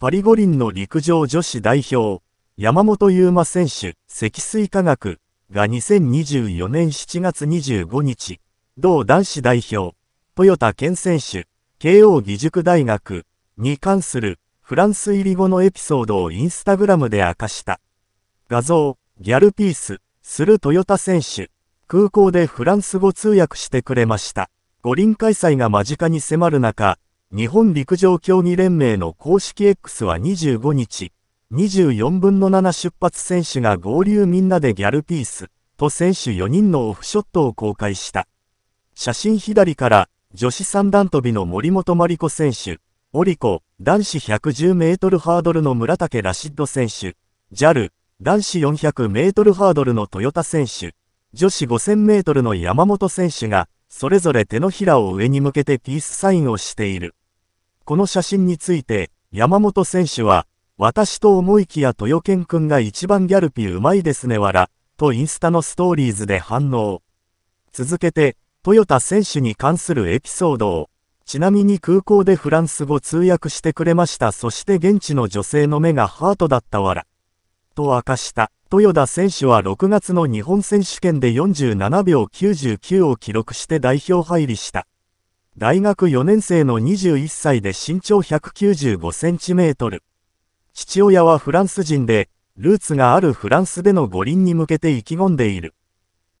パリ五輪の陸上女子代表、山本優馬選手、積水化学が2024年7月25日、同男子代表、豊田健選手、慶応義塾大学に関するフランス入り後のエピソードをインスタグラムで明かした。画像、ギャルピース、する豊田選手、空港でフランス語通訳してくれました。五輪開催が間近に迫る中、日本陸上競技連盟の公式 X は25日、24分の7出発選手が合流みんなでギャルピース、と選手4人のオフショットを公開した。写真左から、女子三段跳びの森本真理子選手、オリコ、男子110メートルハードルの村竹ラシッド選手、JAL、男子400メートルハードルの豊田選手、女子5000メートルの山本選手が、それぞれ手のひらを上に向けてピースサインをしている。この写真について、山本選手は、私と思いきや豊健くんが一番ギャルピうまいですねわら、とインスタのストーリーズで反応。続けて、豊田選手に関するエピソードを、ちなみに空港でフランス語通訳してくれました。そして現地の女性の目がハートだったわら。と明かした。豊田選手は6月の日本選手権で47秒99を記録して代表入りした。大学4年生の21歳で身長195センチメートル。父親はフランス人で、ルーツがあるフランスでの五輪に向けて意気込んでいる。